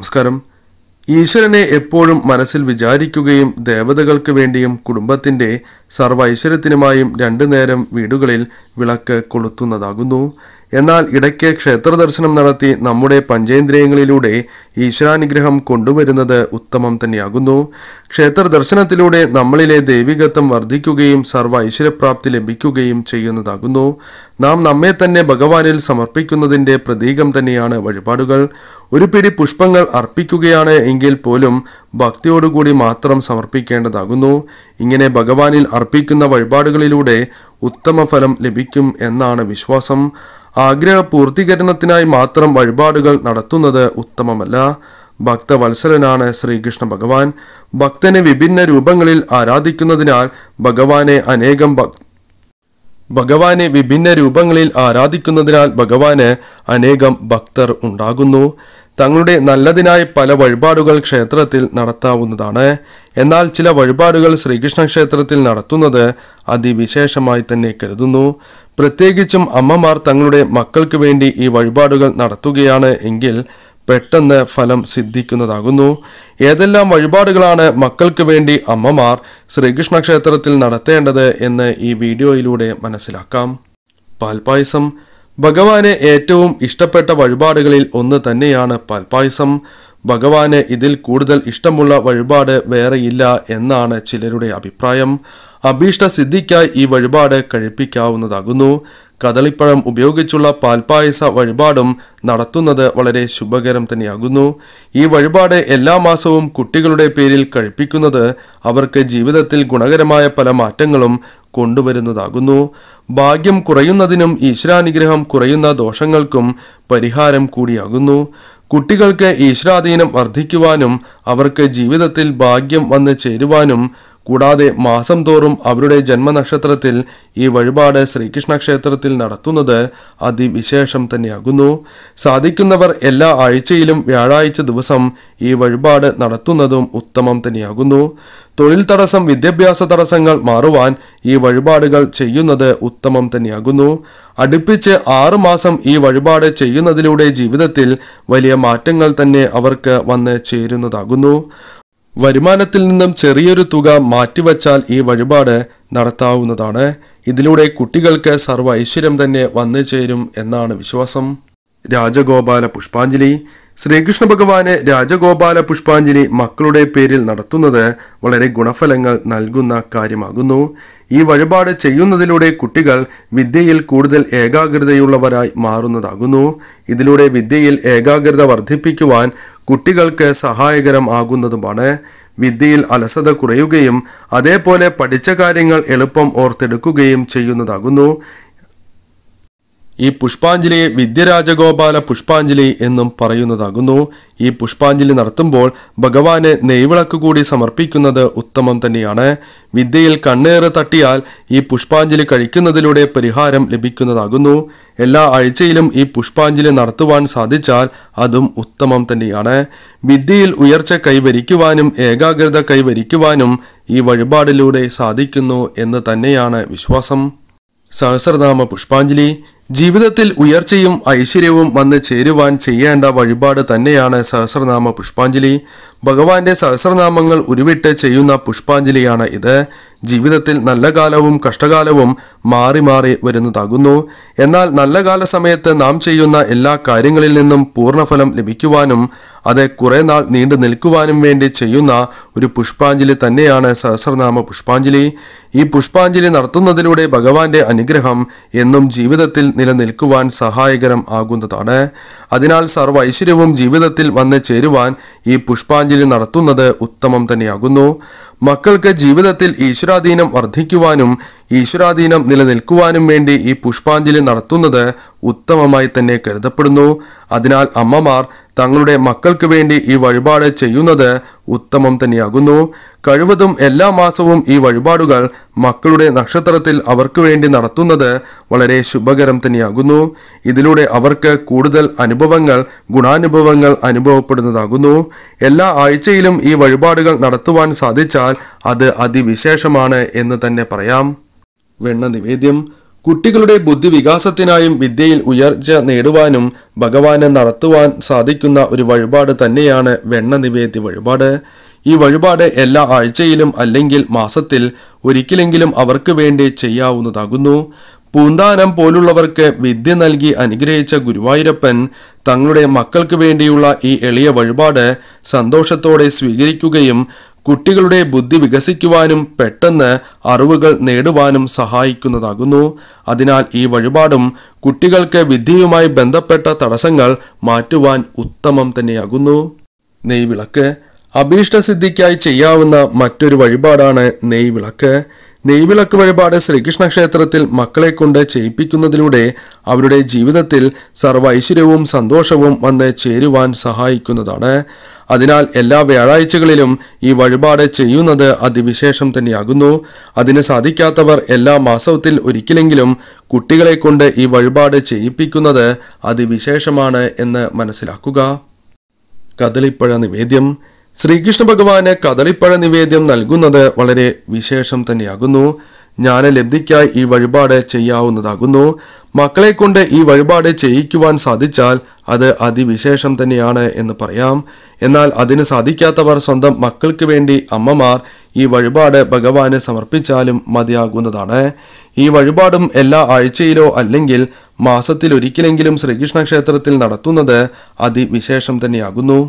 നമസ്കാരം ഈശ്വരനെ എപ്പോഴും മനസ്സിൽ വിചാരിക്കുകയും ദേവതകൾക്ക് വേണ്ടിയും കുടുംബത്തിൻ്റെ സർവ ഐശ്വര്യത്തിനുമായും രണ്ടു നേരം വീടുകളിൽ വിളക്ക് കൊളുത്തുന്നതാകുന്നു എന്നാൽ ഇടയ്ക്ക് ക്ഷേത്രദർശനം നടത്തി നമ്മുടെ പഞ്ചേന്ദ്രിയങ്ങളിലൂടെ ഈശ്വരാനുഗ്രഹം കൊണ്ടുവരുന്നത് ഉത്തമം തന്നെയാകുന്നു ക്ഷേത്രദർശനത്തിലൂടെ നമ്മളിലെ ദൈവികത്വം വർദ്ധിക്കുകയും സർവ്വ ഐശ്വര്യപ്രാപ്തി ലഭിക്കുകയും ചെയ്യുന്നതാകുന്നു നാം നമ്മെ തന്നെ ഭഗവാനിൽ സമർപ്പിക്കുന്നതിൻ്റെ പ്രതീകം തന്നെയാണ് വഴിപാടുകൾ ഒരു പിടി പുഷ്പങ്ങൾ അർപ്പിക്കുകയാണ് എങ്കിൽ പോലും ഭക്തിയോടുകൂടി മാത്രം സമർപ്പിക്കേണ്ടതാകുന്നു ഇങ്ങനെ ഭഗവാനിൽ അർപ്പിക്കുന്ന വഴിപാടുകളിലൂടെ ഉത്തമ ഫലം ലഭിക്കും എന്നാണ് വിശ്വാസം പൂർത്തീകരണത്തിനായി മാത്രം വഴിപാടുകൾ നടത്തുന്നത് ഉത്തമമല്ല ഭക്തവത്സരനാണ് ശ്രീകൃഷ്ണ ഭഗവാൻ ഭക്തനെ വിഭിന്ന രൂപങ്ങളിൽ ആരാധിക്കുന്നതിനാൽ ഭഗവാനെ അനേകം ഭഗവാനെ വിഭിന്ന രൂപങ്ങളിൽ ആരാധിക്കുന്നതിനാൽ ഭഗവാന് അനേകം ഭക്തർ ഉണ്ടാകുന്നു തങ്ങളുടെ നല്ലതിനായി പല വഴിപാടുകൾ ക്ഷേത്രത്തിൽ നടത്താവുന്നതാണ് എന്നാൽ ചില വഴിപാടുകൾ ശ്രീകൃഷ്ണ ക്ഷേത്രത്തിൽ നടത്തുന്നത് അതിവിശേഷമായി തന്നെ കരുതുന്നു പ്രത്യേകിച്ചും അമ്മമാർ തങ്ങളുടെ മക്കൾക്ക് വേണ്ടി ഈ വഴിപാടുകൾ നടത്തുകയാണ് എങ്കിൽ പെട്ടെന്ന് ഫലം സിദ്ധിക്കുന്നതാകുന്നു ഏതെല്ലാം വഴിപാടുകളാണ് മക്കൾക്ക് വേണ്ടി അമ്മമാർ ശ്രീകൃഷ്ണ ക്ഷേത്രത്തിൽ നടത്തേണ്ടത് എന്ന് ഈ വീഡിയോയിലൂടെ മനസ്സിലാക്കാം പാൽപായസം ഭഗവാന് ഏറ്റവും ഇഷ്ടപ്പെട്ട വഴിപാടുകളിൽ ഒന്ന് തന്നെയാണ് പൽപായസം ഭഗവാന് ഇതിൽ കൂടുതൽ ഇഷ്ടമുള്ള വഴിപാട് വേറെയില്ല എന്നാണ് ചിലരുടെ അഭിപ്രായം അഭീഷ്ട സിദ്ധിക്കായി ഈ വഴിപാട് കഴിപ്പിക്കാവുന്നതാകുന്നു കദളിപ്പഴം ഉപയോഗിച്ചുള്ള പാൽപായസ വഴിപാടും നടത്തുന്നത് വളരെ ശുഭകരം തന്നെയാകുന്നു ഈ വഴിപാട് എല്ലാ മാസവും കുട്ടികളുടെ പേരിൽ കഴിപ്പിക്കുന്നത് അവർക്ക് ജീവിതത്തിൽ ഗുണകരമായ പല മാറ്റങ്ങളും കൊണ്ടുവരുന്നതാകുന്നു ഭാഗ്യം കുറയുന്നതിനും ഈശ്വരാനുഗ്രഹം കുറയുന്ന ദോഷങ്ങൾക്കും പരിഹാരം കൂടിയാകുന്നു കുട്ടികൾക്ക് ഈശ്വരാധീനം വർദ്ധിക്കുവാനും അവർക്ക് ജീവിതത്തിൽ ഭാഗ്യം വന്നു ചേരുവാനും കൂടാതെ മാസം തോറും അവരുടെ ജന്മനക്ഷത്രത്തിൽ ഈ വഴിപാട് ശ്രീകൃഷ്ണ ക്ഷേത്രത്തിൽ നടത്തുന്നത് അതിവിശേഷം തന്നെയാകുന്നു സാധിക്കുന്നവർ എല്ലാ ആഴ്ചയിലും വ്യാഴാഴ്ച ദിവസം ഈ വഴിപാട് നടത്തുന്നതും ഉത്തമം തന്നെയാകുന്നു തൊഴിൽ തടസ്സം വിദ്യാഭ്യാസ തടസ്സങ്ങൾ മാറുവാൻ ഈ വഴിപാടുകൾ ചെയ്യുന്നത് ഉത്തമം തന്നെയാകുന്നു അടുപ്പിച്ച് ആറുമാസം ഈ വഴിപാട് ചെയ്യുന്നതിലൂടെ ജീവിതത്തിൽ വലിയ മാറ്റങ്ങൾ തന്നെ അവർക്ക് വന്ന് ചേരുന്നതാകുന്നു വരുമാനത്തിൽ നിന്നും ചെറിയൊരു തുക മാറ്റിവച്ചാൽ ഈ വഴിപാട് നടത്താവുന്നതാണ് ഇതിലൂടെ കുട്ടികൾക്ക് സർവ്വ ഐശ്വര്യം തന്നെ വന്നു ചേരും എന്നാണ് വിശ്വാസം രാജഗോപാല പുഷ്പാഞ്ജലി ശ്രീകൃഷ്ണ ഭഗവാന് രാജഗോപാല പുഷ്പാഞ്ജലി മക്കളുടെ പേരിൽ നടത്തുന്നത് വളരെ ഗുണഫലങ്ങൾ നൽകുന്ന കാര്യമാകുന്നു ഈ വഴിപാട് ചെയ്യുന്നതിലൂടെ കുട്ടികൾ വിദ്യയിൽ കൂടുതൽ ഏകാഗ്രതയുള്ളവരായി മാറുന്നതാകുന്നു ഇതിലൂടെ വിദ്യയിൽ ഏകാഗ്രത വർദ്ധിപ്പിക്കുവാൻ കുട്ടികൾക്ക് സഹായകരം ആകുന്നതുമാണ് വിദ്യയിൽ അലസത കുറയുകയും അതേപോലെ പഠിച്ച കാര്യങ്ങൾ എളുപ്പം ഓർത്തെടുക്കുകയും ചെയ്യുന്നതാകുന്നു ഈ പുഷ്പാഞ്ജലിയെ വിദ്യരാജഗോപാല പുഷ്പാഞ്ജലി എന്നും പറയുന്നതാകുന്നു ഈ പുഷ്പാഞ്ജലി നടത്തുമ്പോൾ ഭഗവാന് നെയ്വിളക്ക് കൂടി സമർപ്പിക്കുന്നത് ഉത്തമം തന്നെയാണ് വിദ്യയിൽ കണ്ണേറ് തട്ടിയാൽ ഈ പുഷ്പാഞ്ജലി കഴിക്കുന്നതിലൂടെ പരിഹാരം ലഭിക്കുന്നതാകുന്നു എല്ലാ ആഴ്ചയിലും ഈ പുഷ്പാഞ്ജലി നടത്തുവാൻ സാധിച്ചാൽ അതും ഉത്തമം തന്നെയാണ് വിദ്യയിൽ ഉയർച്ച കൈവരിക്കുവാനും ഏകാഗ്രത കൈവരിക്കുവാനും ഈ വഴിപാടിലൂടെ സാധിക്കുന്നു എന്ന് തന്നെയാണ് വിശ്വാസം സഹസ്രനാമ പുഷ്പാഞ്ജലി ജീവിതത്തിൽ ഉയർച്ചയും ഐശ്വര്യവും വന്ന് ചേരുവാൻ ചെയ്യേണ്ട വഴിപാട് തന്നെയാണ് സഹസ്രനാമ പുഷ്പാഞ്ജലി ഭഗവാന്റെ സഹസ്രനാമങ്ങൾ ഉരുവിട്ട് ചെയ്യുന്ന പുഷ്പാഞ്ജലിയാണ് ഇത് ജീവിതത്തിൽ നല്ല കാലവും കഷ്ടകാലവും മാറി മാറി വരുന്നതാകുന്നു എന്നാൽ നല്ല കാല സമയത്ത് നാം ചെയ്യുന്ന എല്ലാ കാര്യങ്ങളിൽ നിന്നും പൂർണ്ണഫലം ലഭിക്കുവാനും അത് കുറെ നാൾ നീണ്ടു നിൽക്കുവാനും വേണ്ടി ചെയ്യുന്ന ഒരു പുഷ്പാഞ്ജലി തന്നെയാണ് സഹസ്രനാമ പുഷ്പാഞ്ജലി ഈ പുഷ്പാഞ്ജലി നടത്തുന്നതിലൂടെ ഭഗവാന്റെ അനുഗ്രഹം എന്നും ജീവിതത്തിൽ നിലനിൽക്കുവാൻ സഹായകരം ആകുന്നതാണ് അതിനാൽ സർവ്വ ഐശ്വര്യവും ജീവിതത്തിൽ വന്ന് ചേരുവാൻ ഈ പുഷ്പാഞ്ജലി ശ്രദ്ധാഞ്ജലി നടത്തുന്നത് ഉത്തമം തന്നെയാകുന്നു മക്കൾക്ക് ജീവിതത്തിൽ ഈശ്വരാധീനം വർദ്ധിക്കുവാനും ഈശ്വരാധീനം നിലനിൽക്കുവാനും വേണ്ടി ഈ പുഷ്പാഞ്ജലി നടത്തുന്നത് ഉത്തമമായി തന്നെ കരുതപ്പെടുന്നു അതിനാൽ അമ്മമാർ തങ്ങളുടെ മക്കൾക്ക് വേണ്ടി ഈ വഴിപാട് ചെയ്യുന്നത് ഉത്തമം തന്നെയാകുന്നു കഴിവതും എല്ലാ മാസവും ഈ വഴിപാടുകൾ മക്കളുടെ നക്ഷത്രത്തിൽ അവർക്ക് വേണ്ടി നടത്തുന്നത് വളരെ ശുഭകരം തന്നെയാകുന്നു ഇതിലൂടെ അവർക്ക് കൂടുതൽ അനുഭവങ്ങൾ ഗുണാനുഭവങ്ങൾ അനുഭവപ്പെടുന്നതാകുന്നു എല്ലാ ആഴ്ചയിലും ഈ വഴിപാടുകൾ നടത്തുവാൻ സാധിച്ചാൽ അത് അതിവിശേഷമാണ് എന്ന് തന്നെ പറയാം വെണ്ണ നിവേദ്യം കുട്ടികളുടെ ബുദ്ധിവികാസത്തിനായും വിദ്യയിൽ ഉയർച്ച നേടുവാനും ഭഗവാനെ നടത്തുവാൻ സാധിക്കുന്ന ഒരു വഴിപാട് തന്നെയാണ് വെണ്ണ നിവേദ്യ വഴിപാട് ഈ വഴിപാട് എല്ലാ ആഴ്ചയിലും അല്ലെങ്കിൽ മാസത്തിൽ ഒരിക്കലെങ്കിലും അവർക്ക് വേണ്ടി ചെയ്യാവുന്നതാകുന്നു പൂന്താനം പോലുള്ളവർക്ക് വിദ്യ നൽകി അനുഗ്രഹിച്ച ഗുരുവായൂരപ്പൻ തങ്ങളുടെ മക്കൾക്ക് വേണ്ടിയുള്ള ഈ എളിയ വഴിപാട് സന്തോഷത്തോടെ സ്വീകരിക്കുകയും കുട്ടികളുടെ ബുദ്ധി വികസിക്കുവാനും പെട്ടെന്ന് അറിവുകൾ നേടുവാനും സഹായിക്കുന്നതാകുന്നു അതിനാൽ ഈ വഴിപാടും കുട്ടികൾക്ക് വിദ്യയുമായി ബന്ധപ്പെട്ട തടസ്സങ്ങൾ മാറ്റുവാൻ ഉത്തമം തന്നെയാകുന്നു നെയ്വിളക്ക് അഭീഷ്ടസിദ്ധിക്കായി ചെയ്യാവുന്ന മറ്റൊരു വഴിപാടാണ് നെയ്വിളക്ക് നെയ്വിളക്ക് വഴിപാട് ശ്രീകൃഷ്ണ ക്ഷേത്രത്തിൽ മക്കളെ കൊണ്ട് ചെയ്യിപ്പിക്കുന്നതിലൂടെ അവരുടെ ജീവിതത്തിൽ സർവ്വ ഐശ്വര്യവും സന്തോഷവും വന്ന് ചേരുവാൻ സഹായിക്കുന്നതാണ് അതിനാൽ എല്ലാ വ്യാഴാഴ്ചകളിലും ഈ വഴിപാട് ചെയ്യുന്നത് അതിവിശേഷം തന്നെയാകുന്നു അതിന് സാധിക്കാത്തവർ എല്ലാ മാസത്തിൽ ഒരിക്കലെങ്കിലും കുട്ടികളെ കൊണ്ട് ഈ വഴിപാട് ചെയ്യിപ്പിക്കുന്നത് അതിവിശേഷമാണ് എന്ന് മനസ്സിലാക്കുക കദളിപ്പഴ നിവേദ്യം ശ്രീകൃഷ്ണ ഭഗവാന് കദളിപ്പഴ നിവേദ്യം നൽകുന്നത് വളരെ വിശേഷം തന്നെയാകുന്നു ജ്ഞാനലബ്ധിക്കായി ഈ വഴിപാട് ചെയ്യാവുന്നതാകുന്നു മക്കളെ കൊണ്ട് ഈ വഴിപാട് ചെയ്യിക്കുവാൻ സാധിച്ചാൽ അത് അതിവിശേഷം തന്നെയാണ് എന്ന് പറയാം എന്നാൽ അതിന് സാധിക്കാത്തവർ സ്വന്തം മക്കൾക്ക് വേണ്ടി അമ്മമാർ ഈ വഴിപാട് ഭഗവാന് സമർപ്പിച്ചാലും മതിയാകുന്നതാണ് ഈ വഴിപാടും എല്ലാ ആഴ്ചയിലോ അല്ലെങ്കിൽ മാസത്തിലൊരിക്കലെങ്കിലും ശ്രീകൃഷ്ണ ക്ഷേത്രത്തിൽ നടത്തുന്നത് അതിവിശേഷം തന്നെയാകുന്നു